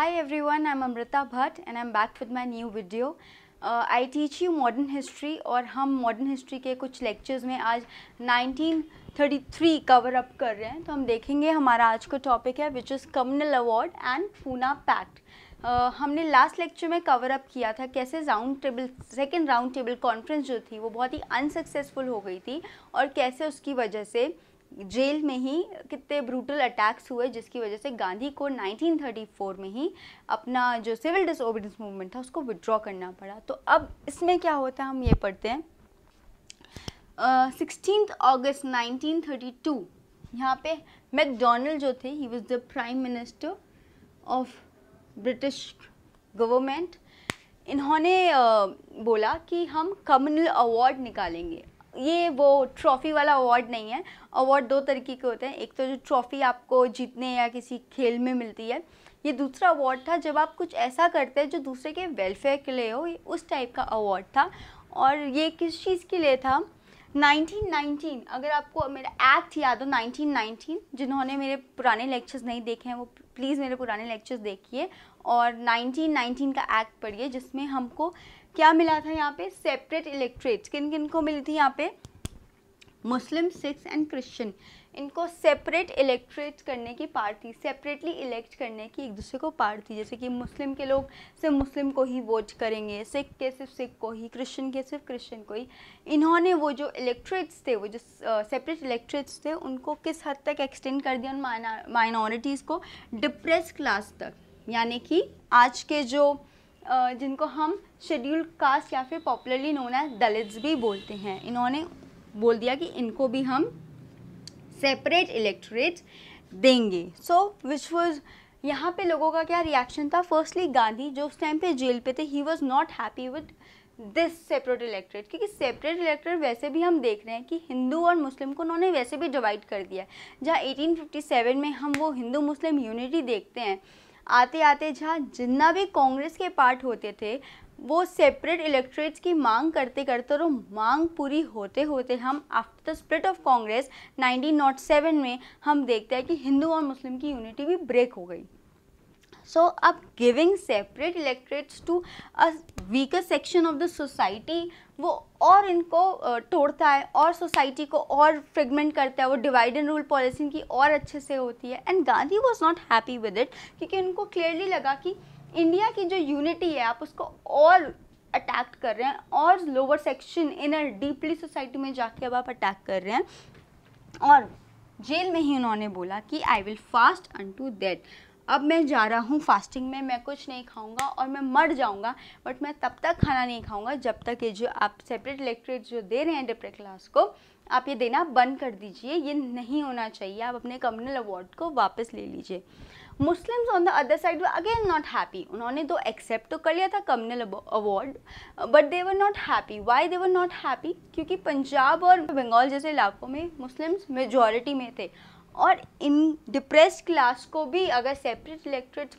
Hi everyone, I'm Amrita Bhatt and I'm back with my new video. I uh, teach you modern history और हम modern history के कुछ lectures में आज 1933 cover up कर रहे हैं तो हम देखेंगे हमारा आज का टॉपिक है which is communal award and Poona pact Uh, हमने लास्ट लेक्चर में कवर अप किया था कैसे round table second round table conference जो थी वो बहुत ही अनसक्सेसफुल हो गई थी और कैसे उसकी वजह से जेल में ही कितने ब्रूटल अटैक्स हुए जिसकी वजह से गांधी को 1934 में ही अपना जो सिविल डिसोबीडियंस मूवमेंट था उसको विड्रॉ करना पड़ा तो अब इसमें क्या होता है हम ये पढ़ते हैं सिक्सटीन अगस्त 1932 यहाँ पे मैकडोनल्ड जो थे he was the prime minister of British government इन्होंने बोला कि हम कम्युनल अवार्ड निकालेंगे ये वो ट्रॉफ़ी वाला अवार्ड नहीं है अवार्ड दो तरीके के होते हैं एक तो जो ट्रॉफ़ी आपको जीतने या किसी खेल में मिलती है ये दूसरा अवार्ड था जब आप कुछ ऐसा करते हैं जो दूसरे के वेलफेयर के लिए हो उस टाइप का अवार्ड था और ये किस चीज़ के लिए था 1919 अगर आपको मेरा एक्ट याद हो 1919 जिन्होंने मेरे पुराने लेक्चर्स नहीं देखे हैं वो प्लीज़ मेरे पुराने लेक्चर्स देखिए और 1919 का एक्ट पढ़िए जिसमें हमको क्या मिला था यहाँ पे सेपरेट इलेक्ट्रेट किन किन को मिली थी यहाँ पे मुस्लिम सिख एंड क्रिश्चियन इनको सेपरेट इलेक्ट्रेट करने की पार थी सेपरेटली इलेक्ट करने की एक दूसरे को पार थी जैसे कि मुस्लिम के लोग सिर्फ मुस्लिम को ही वोट करेंगे सिख के सिर्फ सिख को ही क्रिश्चियन के सिर्फ क्रिश्चियन को ही इन्होंने वो जो इलेक्ट्रेट्स थे वो जो सेपरेट इलेक्ट्रेट्स थे उनको किस हद तक एक्सटेंड कर दिया उन माइनॉरिटीज़ को डिप्रेस क्लास तक यानी कि आज के जो जिनको हम शेड्यूल कास्ट या फिर पॉपुलरली नोन है दलित्स भी बोलते हैं इन्होंने बोल दिया कि इनको भी हम सेपरेट इलेक्ट्रेट देंगे सो विच वॉज यहाँ पे लोगों का क्या रिएक्शन था फर्स्टली गांधी जो उस टाइम पे जेल पे थे he was not happy with this separate electorate क्योंकि सेपरेट इलेक्ट्रेट वैसे भी हम देख रहे हैं कि हिंदू और मुस्लिम को उन्होंने वैसे भी डिवाइड कर दिया है जहाँ 1857 में हम वो हिंदू मुस्लिम यूनिटी देखते हैं आते आते जहाँ जितना भी कांग्रेस के पार्ट होते थे वो सेपरेट इलेक्ट्रेट्स की मांग करते करते और मांग पूरी होते होते हम after the split of Congress 1907 में हम देखते हैं कि हिंदू और मुस्लिम की यूनिटी भी ब्रेक हो गई सो अब giving separate electorates to a weaker section of the society वो और इनको तोड़ता है और सोसाइटी को और फ्रेगमेंट करता है वो डिवाइड एंड रूल पॉलिसी की और अच्छे से होती है and Gandhi was not happy with it क्योंकि उनको क्लियरली लगा कि इंडिया की जो यूनिटी है आप उसको और अटैक कर रहे हैं और lower section inner deeply society में जाके अब आप अटैक कर रहे हैं और जेल में ही उन्होंने बोला कि I will fast unto death अब मैं जा रहा हूँ फास्टिंग में मैं कुछ नहीं खाऊंगा और मैं मर जाऊँगा बट मैं तब तक खाना नहीं खाऊंगा जब तक ये जो आप सेपरेट इलेक्ट्रेट जो दे रहे हैं डिप्रे क्लास को आप ये देना बंद कर दीजिए ये नहीं होना चाहिए आप अपने कम्युनल अवार्ड को वापस ले लीजिए Muslims on the other side वो अगेन नॉट हैप्पी उन्होंने तो एक्सेप्ट तो कर लिया था communal award but they were not happy why they were not happy क्योंकि पंजाब और बंगाल जैसे इलाकों में मुस्लिम्स मेजॉरिटी में थे और इन डिप्रेस क्लास को भी अगर सेपरेट इलेक्ट्रेट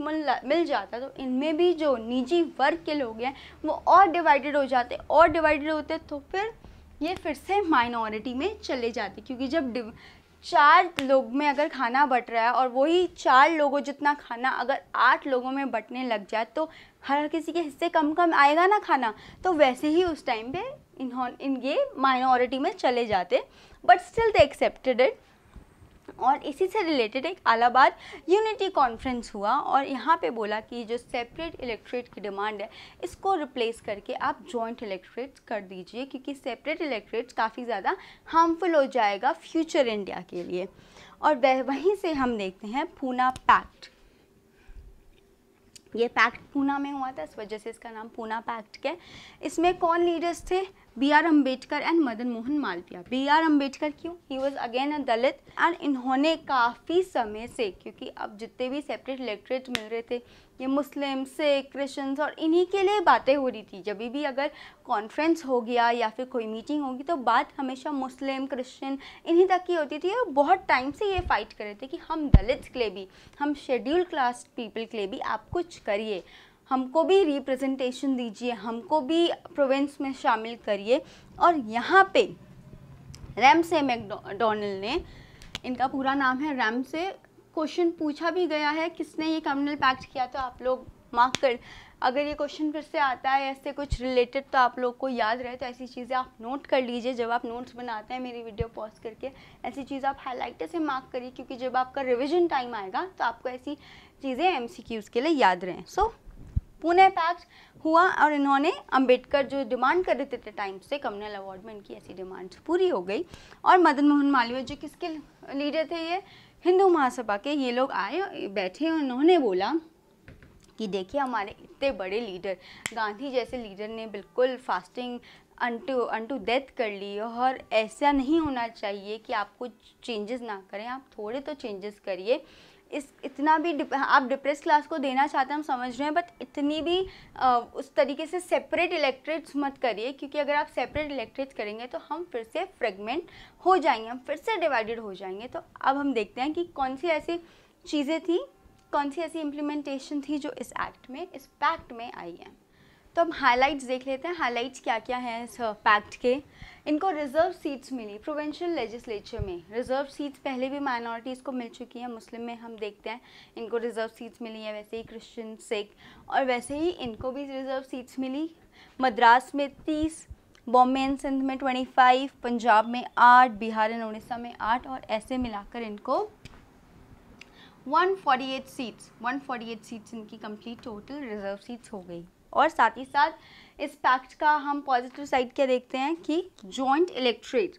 मिल जाता तो इनमें भी जो निजी वर्ग के लोग हैं वो और डिवाइडेड हो जाते और डिवाइडेड होते तो फिर ये फिर से माइनॉरिटी में चले जाते क्योंकि जब चार लोग में अगर खाना बट रहा है और वही चार लोगों जितना खाना अगर आठ लोगों में बटने लग जाए तो हर किसी के हिस्से कम कम आएगा ना खाना तो वैसे ही उस टाइम पे इन्होंने इन ये माइनॉरिटी में चले जाते but still they accepted it और इसी से रिलेटेड एक अलाहाबाद यूनिटी कॉन्फ्रेंस हुआ और यहाँ पे बोला कि जो सेपरेट इलेक्ट्रेट की डिमांड है इसको रिप्लेस करके आप जॉइंट इलेक्ट्रेट कर दीजिए क्योंकि सेपरेट इलेक्ट्रेट काफ़ी ज़्यादा हार्मफुल हो जाएगा फ्यूचर इंडिया के लिए और वह वहीं से हम देखते हैं पूना पैक्ट ये पैक्ट पूना में हुआ था इस वजह से इसका नाम पूना पैक्ट के इसमें कौन लीडर्स थे B R Ambedkar and Madan Mohan Malaviya B R Ambedkar क्यों he was again a Dalit and इन्होंने काफ़ी समय से क्योंकि अब जितने भी सेपरेट इलेक्ट्रेट मिल रहे थे ये मुस्लिम सिख क्रिश्चन और इन्हीं के लिए बातें हो रही थी जब भी अगर कॉन्फ्रेंस हो गया या फिर कोई मीटिंग होगी तो बात हमेशा मुस्लिम क्रिश्चियन इन्हीं तक की होती थी और बहुत टाइम से ये फाइट कर रहे थे कि हम दलित के लिए भी हम शेड्यूल क्लास पीपल के लिए भी आप कुछ करिए हमको भी रिप्रेजेंटेशन दीजिए हमको भी प्रोविंस में शामिल करिए और यहाँ पे रैमसे मैकडोनल्ड ने इनका पूरा नाम है रैमसे क्वेश्चन पूछा भी गया है किसने ये कम्युनल पैक्ट किया तो आप लोग मार्क कर अगर ये क्वेश्चन फिर से आता है ऐसे कुछ रिलेटेड तो आप लोग को याद रहे तो ऐसी चीज़ें आप नोट कर लीजिए जब आप नोट्स बनाते हैं मेरी वीडियो पॉज करके ऐसी चीज़ आप हाईलाइटर से मार्क करिए क्योंकि जब आपका रिविजन टाइम आएगा तो आपको ऐसी चीज़ें एम के लिए याद रहें सो so, पुणे पैक्ट हुआ और इन्होंने अंबेडकर जो डिमांड कर रहे थे, थे टाइम से कम्युनल अवार्ड में इनकी ऐसी डिमांड पूरी हो गई और मदन मोहन मालवीय जो किसके लीडर थे ये हिंदू महासभा के ये लोग आए बैठे और उन्होंने बोला कि देखिए हमारे इतने बड़े लीडर गांधी जैसे लीडर ने बिल्कुल फास्टिंग अनटू अनटू डेथ कर ली और ऐसा नहीं होना चाहिए कि आप कुछ चेंजेस ना करें आप थोड़े तो चेंजेस करिए इस इतना भी डिप, आप डिप्रेस क्लास को देना चाहते हैं हम समझ रहे हैं बट इतनी भी आ, उस तरीके से सेपरेट इलेक्ट्रेट्स मत करिए क्योंकि अगर आप सेपरेट इलेक्ट्रेट्स करेंगे तो हम फिर से फ्रेगमेंट हो जाएंगे हम फिर से डिवाइडेड हो जाएंगे तो अब हम देखते हैं कि कौन सी ऐसी चीज़ें थी कौन सी ऐसी इम्प्लीमेंटेशन थी जो इस एक्ट में इस पैक्ट में आई है तो हम हाईलाइट्स देख लेते हैं हाईलाइट्स क्या क्या हैं इस पैक्ट के इनको रिजर्व सीट्स मिली प्रोवेंशल लेजिस्लेचर में रिजर्व सीट्स पहले भी माइनॉरिटीज़ को मिल चुकी हैं मुस्लिम में हम देखते हैं इनको रिजर्व सीट्स मिली हैं वैसे ही क्रिश्चियन सिख और वैसे ही इनको भी रिजर्व सीट्स मिली मद्रास में तीस बॉम्बे एंड सिंध में ट्वेंटी फाइव पंजाब में आठ बिहार एंड उड़ीसा में आठ और ऐसे मिलाकर इनको 148 सीट्स 148 सीट्स इनकी कंप्लीट टोटल रिजर्व सीट्स हो गई और साथ ही साथ इस पैक्ट का हम पॉजिटिव साइड क्या देखते हैं कि जॉइंट इलेक्ट्रेट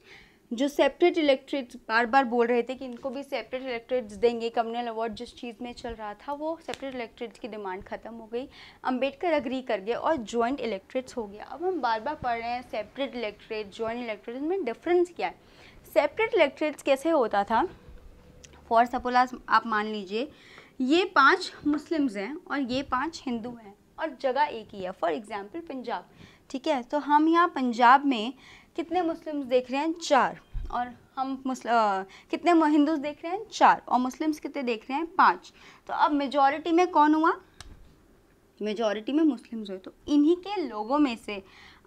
जो सेपरेट इलेक्ट्रेट बार बार बोल रहे थे कि इनको भी सेपरेट इलेक्ट्रेट्स देंगे कम्युनल अवार्ड जिस चीज़ में चल रहा था वो सेपरेट इलेक्ट्रेट्स की डिमांड ख़त्म हो गई अंबेडकर अग्री कर गए और जॉइंट इलेक्ट्रेट्स हो गया अब हम बार बार पढ़ रहे हैं सेपरेट इलेक्ट्रेट जॉइंट इलेक्ट्रेट में डिफरेंस क्या है सेपरेट इलेक्ट्रेट्स कैसे होता था फॉर सपोज आप मान लीजिए ये पाँच मुस्लिम्स हैं और ये पाँच हिंदू हैं और जगह एक ही है फॉर एग्ज़ाम्पल पंजाब ठीक है तो हम यहाँ पंजाब में कितने मुस्लिम्स देख रहे हैं चार और हम मुस्ल कितने हिंदूज देख रहे हैं चार और मुस्लिम्स कितने देख रहे हैं पाँच तो अब मेजॉरिटी में कौन हुआ मेजॉरिटी में मुस्लिम्स हुए तो इन्हीं के लोगों में से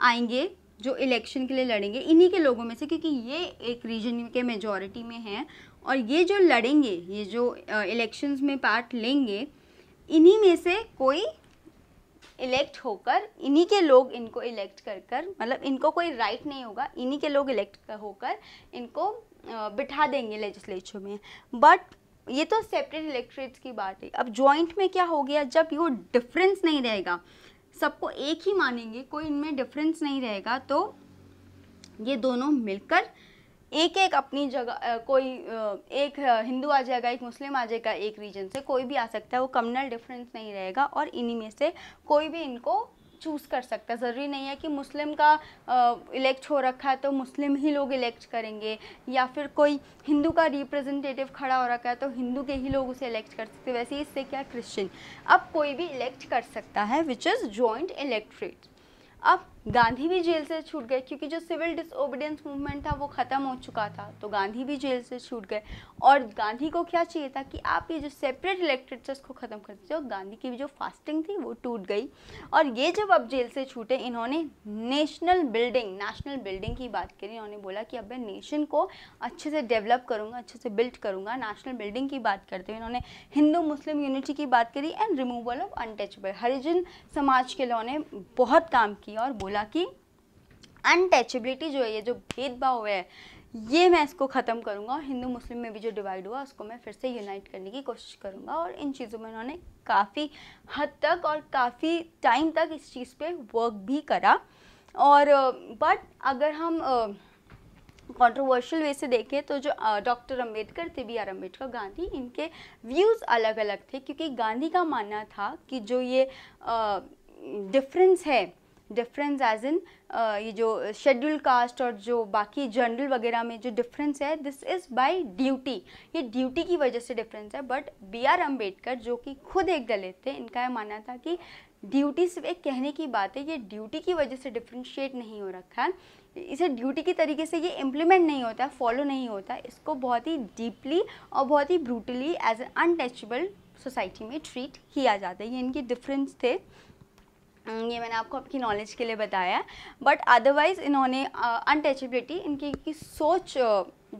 आएंगे जो इलेक्शन के लिए लड़ेंगे इन्हीं के लोगों में से क्योंकि ये एक रीजन के मेजॉरिटी में है और ये जो लड़ेंगे ये जो इलेक्शंस में पार्ट लेंगे इन्हीं में से कोई इलेक्ट होकर इन्हीं के लोग इनको इलेक्ट कर कर मतलब इनको कोई राइट नहीं होगा इन्हीं के लोग इलेक्ट होकर इनको बिठा देंगे लेजिस्लेचर में बट ये तो सेपरेट इलेक्ट्रेट्स की बात है अब जॉइंट में क्या हो गया जब वो डिफरेंस नहीं रहेगा सबको एक ही मानेंगे कोई इनमें डिफरेंस नहीं रहेगा तो ये दोनों मिलकर एक एक अपनी जगह कोई एक हिंदू आ जाएगा एक मुस्लिम आ जाएगा एक रीजन से कोई भी आ सकता है वो कम्युनल डिफरेंस नहीं रहेगा और इन्हीं में से कोई भी इनको चूज़ कर सकता है ज़रूरी नहीं है कि मुस्लिम का इलेक्ट हो रखा है तो मुस्लिम ही लोग इलेक्ट करेंगे या फिर कोई हिंदू का रिप्रेजेंटेटिव खड़ा हो रखा है तो हिंदू के ही लोग उसे इलेक्ट कर सकते वैसे ही इससे क्या क्रिश्चियन अब कोई भी इलेक्ट कर सकता है विच इज़ जॉइंट इलेक्ट्रेट अब गांधी भी जेल से छूट गए क्योंकि जो सिविल डिसोबिडेंस मूवमेंट था वो ख़त्म हो चुका था तो गांधी भी जेल से छूट गए और गांधी को क्या चाहिए था कि आप ये जो सेपरेट इलेक्ट्रेट को उसको ख़त्म कर दीजिए और गांधी की जो फास्टिंग थी वो टूट गई और ये जब अब जेल से छूटे इन्होंने नेशनल बिल्डिंग नेशनल बिल्डिंग की बात करी इन्होंने बोला कि अब मैं नेशन को अच्छे से डेवलप करूँगा अच्छे से बिल्ड करूँगा नेशनल बिल्डिंग की बात करते हुए इन्होंने हिंदू मुस्लिम यूनिटी की बात करी and removal of untouchable Harijan समाज के लोगों ने बहुत काम किया और बोला बोला कि अनटचबिलिटी जो है ये जो भेदभाव है ये मैं इसको ख़त्म करूँगा और हिंदू मुस्लिम में भी जो डिवाइड हुआ उसको मैं फिर से यूनाइट करने की कोशिश करूँगा और इन चीज़ों में उन्होंने काफ़ी हद तक और काफ़ी टाइम तक इस चीज़ पे वर्क भी करा और बट अगर हम कंट्रोवर्शियल वे से देखें तो जो डॉक्टर अंबेडकर थे बी आर अम्बेडकर गांधी इनके व्यूज़ अलग अलग थे क्योंकि गांधी का मानना था कि जो ये डिफरेंस है डिफरेंस एज इन ये जो शेड्यूल कास्ट और जो बाकी जनरल वगैरह में जो डिफरेंस है दिस इज़ बाय ड्यूटी ये ड्यूटी की वजह से डिफरेंस है बट बी आर अम्बेडकर जो कि खुद एक दलित थे इनका यह मानना था कि ड्यूटी सिर्फ एक कहने की बात है ये ड्यूटी की वजह से डिफ्रेंशिएट नहीं हो रखा है इसे ड्यूटी की तरीके से ये इम्प्लीमेंट नहीं होता फॉलो नहीं होता इसको बहुत ही डीपली और बहुत ही brutally as a untouchable society में ट्रीट किया जाता है ये इनके डिफरेंस थे हम्म, ये मैंने आपको आपकी नॉलेज के लिए बताया बट अदरवाइज़ इन्होंने अनटचबिलिटी इनकी की सोच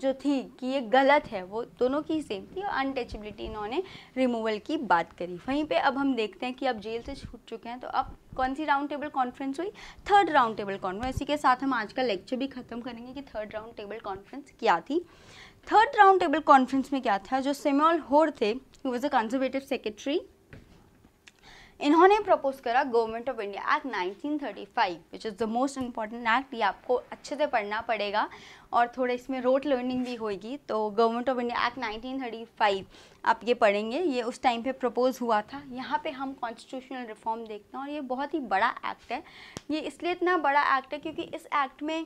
जो थी कि ये गलत है वो दोनों की सेम थी और अनटचबिलिटी इन्होंने रिमूवल की बात करी वहीं पे अब हम देखते हैं कि अब जेल से छूट चुके हैं तो अब कौन सी राउंड टेबल कॉन्फ्रेंस हुई थर्ड राउंड टेबल कॉन्फ्रेंस इसी के साथ हम आज का लेक्चर भी ख़त्म करेंगे कि थर्ड राउंड टेबल कॉन्फ्रेंस क्या थी थर्ड राउंड टेबल कॉन्फ्रेंस में क्या था जो सेम्योल होर थे वॉज अ कंजर्वेटिव सेक्रेटरी इन्होंने प्रपोज करा government of India act 1935 which is the most important act ये आपको अच्छे से पढ़ना पड़ेगा और थोड़ा इसमें रोट लर्निंग भी होगी तो government of India act five आप ये पढ़ेंगे ये उस टाइम पे प्रपोज हुआ था यहाँ पे हम कॉन्स्टिट्यूशनल रिफॉर्म देखते हैं और ये बहुत ही बड़ा एक्ट है ये इसलिए इतना बड़ा एक्ट है क्योंकि इस एक्ट में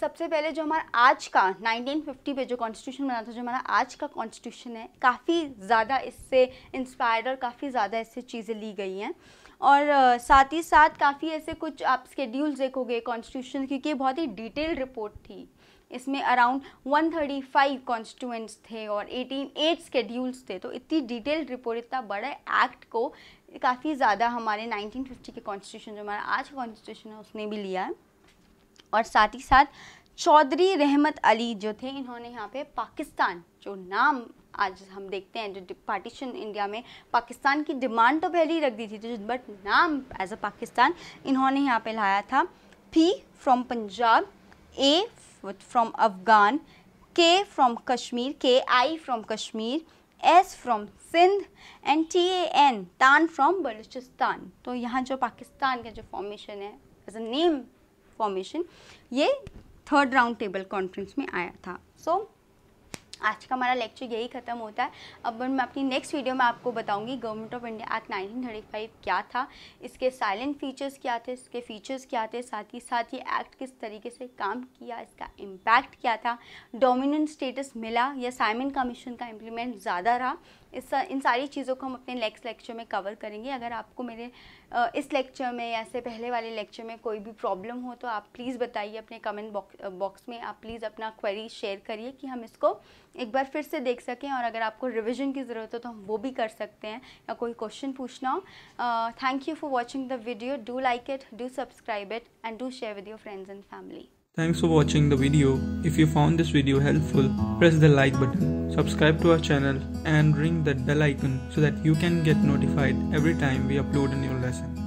सबसे पहले जो हमारा आज का 1950 पे जो कॉन्स्टिट्यूशन बना था जो हमारा आज का कॉन्स्टिट्यूशन है काफ़ी ज़्यादा इससे इंस्पायर्ड और काफ़ी ज़्यादा इससे चीज़ें ली गई हैं और साथ ही साथ काफ़ी ऐसे कुछ आप स्केड्यूल्स देखोगे कॉन्स्टिट्यूशन क्योंकि ये बहुत ही डिटेल रिपोर्ट थी इसमें अराउंड 135 कॉन्स्टिट्यूएंट्स थे और 18 एट स्केड्यूल्स थे तो इतनी डिटेल्ड रिपोर्ट इतना बड़ा एक्ट को काफ़ी ज़्यादा हमारे 1950 के कॉन्स्टिट्यूशन जो हमारा आज का कॉन्स्टिट्यूशन है उसने भी लिया है और साथ ही साथ चौधरी रहमत अली जो थे इन्होंने यहाँ पे पाकिस्तान जो नाम आज हम देखते हैं जो पार्टीशन इंडिया में पाकिस्तान की डिमांड तो पहले ही रख दी थी तो बट नाम एज अ पाकिस्तान इन्होंने यहाँ पे लाया था P from Punjab A with, from Afghan, K from Kashmir, Ki from Kashmir, S from Sindh and T A N tan from Baluchistan तो यहाँ जो पाकिस्तान का जो फॉर्मेशन है एज अ नेम फॉर्मेशन ये थर्ड राउंड टेबल कॉन्फ्रेंस में आया था सो so, आज का हमारा लेक्चर यही खत्म होता है अब मैं अपनी नेक्स्ट वीडियो में आपको बताऊंगी government of India act nineteen thirty five क्या था इसके साइलेंट फीचर्स क्या थे इसके फीचर्स क्या थे साथ ही साथ ये एक्ट किस तरीके से काम किया इसका इम्पैक्ट क्या था डोमिनेंट स्टेटस मिला या साइमन कमीशन का इम्प्लीमेंट ज़्यादा रहा इस इन सारी चीज़ों को हम अपने नेक्स्ट लेक्चर में कवर करेंगे अगर आपको मेरे इस लेक्चर में या से पहले वाले लेक्चर में कोई भी प्रॉब्लम हो तो आप प्लीज़ बताइए अपने कमेंट बॉक्स बॉक्स में आप प्लीज़ अपना क्वेरी शेयर करिए कि हम इसको एक बार फिर से देख सकें और अगर आपको रिविजन की ज़रूरत हो तो हम वो भी कर सकते हैं या कोई क्वेश्चन पूछना हो thank you for watching the video do like it do subscribe it and do share with your friends and family Thanks for watching the video. If you found this video helpful, press the like button, subscribe to our channel and ring that bell icon so that you can get notified every time we upload a new lesson.